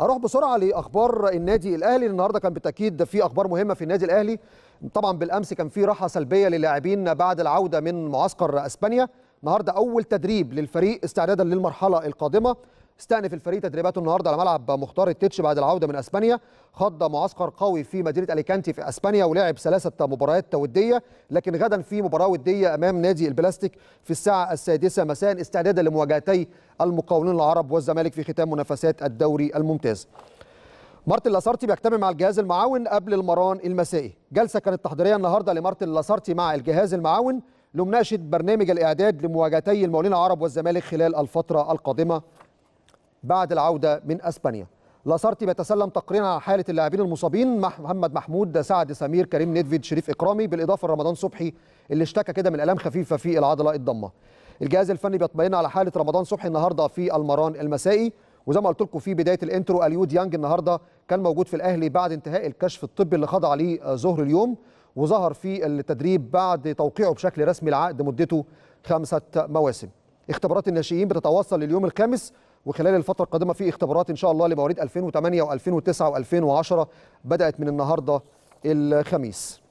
اروح بسرعه لاخبار النادي الاهلي النهارده كان بالتاكيد في اخبار مهمه في النادي الاهلي طبعا بالامس كان في راحه سلبيه للاعبين بعد العوده من معسكر اسبانيا النهارده اول تدريب للفريق استعدادا للمرحله القادمه استأنف الفريق تدريباته النهارده على ملعب مختار التتش بعد العوده من اسبانيا، خض معسكر قوي في مدينه اليكانتي في اسبانيا ولعب ثلاثه مباريات وديه، لكن غدا في مباراه وديه امام نادي البلاستيك في الساعه السادسه مساء استعدادا لمواجهتي المقاولين العرب والزمالك في ختام منافسات الدوري الممتاز. مارتن لاسارتي بيجتمع مع الجهاز المعاون قبل المران المسائي، جلسه كانت تحضيريه النهارده لمارتن لاسارتي مع الجهاز المعاون لمناقشه برنامج الاعداد لمواجهتي المقاولين العرب والزمالك خلال الفتره القادمه بعد العودة من أسبانيا لاسارتي بيتسلم تقريرا على حالة اللاعبين المصابين محمد محمود سعد سمير كريم نيدفيد شريف إكرامي بالإضافة لرمضان صبحي اللي اشتكى كده من آلام خفيفة في العضلة الضمة الجهاز الفني بيطمئن على حالة رمضان صبحي النهاردة في المران المسائي وزي ما قلت لكم في بدايه الانترو اليو ديانج النهارده كان موجود في الاهلي بعد انتهاء الكشف الطبي اللي خضع عليه آه، ظهر اليوم وظهر في التدريب بعد توقيعه بشكل رسمي لعقد مدته خمسه مواسم اختبارات الناشئين بتتواصل لليوم الخامس وخلال الفتره القادمه في اختبارات ان شاء الله لمواليد 2008 و2009 و2010 بدات من النهارده الخميس